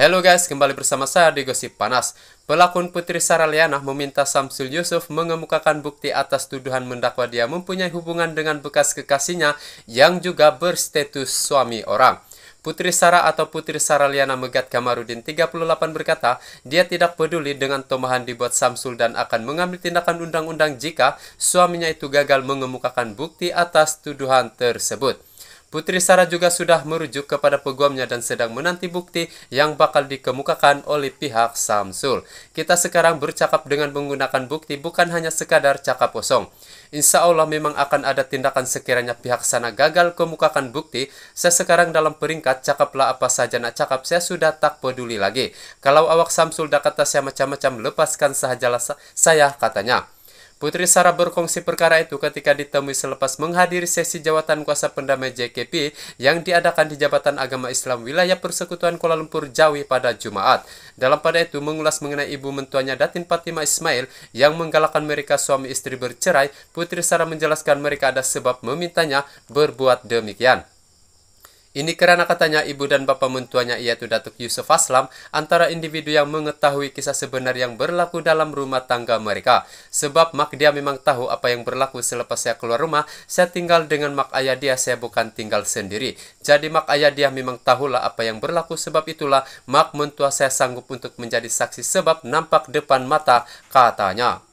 Halo guys, kembali bersama saya di Gosip Panas. Pelakon Putri Sarah Liana meminta Samsul Yusuf mengemukakan bukti atas tuduhan mendakwa dia mempunyai hubungan dengan bekas kekasihnya yang juga berstatus suami orang. Putri Sara atau Putri Liana Megat Kamarudin 38 berkata, dia tidak peduli dengan tomahan dibuat Samsul dan akan mengambil tindakan undang-undang jika suaminya itu gagal mengemukakan bukti atas tuduhan tersebut. Putri Sarah juga sudah merujuk kepada peguamnya dan sedang menanti bukti yang bakal dikemukakan oleh pihak Samsul. Kita sekarang bercakap dengan menggunakan bukti bukan hanya sekadar cakap kosong. Insya Allah memang akan ada tindakan sekiranya pihak sana gagal kemukakan bukti. Saya sekarang dalam peringkat cakaplah apa saja nak cakap, saya sudah tak peduli lagi. Kalau awak Samsul dah kata saya macam-macam, lepaskan sahajalah saya katanya. Putri Sarah berkongsi perkara itu ketika ditemui selepas menghadiri sesi jawatan kuasa pendamai JKP yang diadakan di Jabatan Agama Islam Wilayah Persekutuan Kuala Lumpur Jawi pada Jumat. Dalam pada itu mengulas mengenai ibu mentuanya Datin Fatima Ismail yang menggalakkan mereka suami istri bercerai, Putri Sarah menjelaskan mereka ada sebab memintanya berbuat demikian. Ini karena katanya ibu dan bapak mentuanya yaitu Datuk Yusuf Aslam antara individu yang mengetahui kisah sebenar yang berlaku dalam rumah tangga mereka. Sebab mak dia memang tahu apa yang berlaku selepas saya keluar rumah, saya tinggal dengan mak ayah dia, saya bukan tinggal sendiri. Jadi mak ayah dia memang tahulah apa yang berlaku sebab itulah mak mentua saya sanggup untuk menjadi saksi sebab nampak depan mata katanya.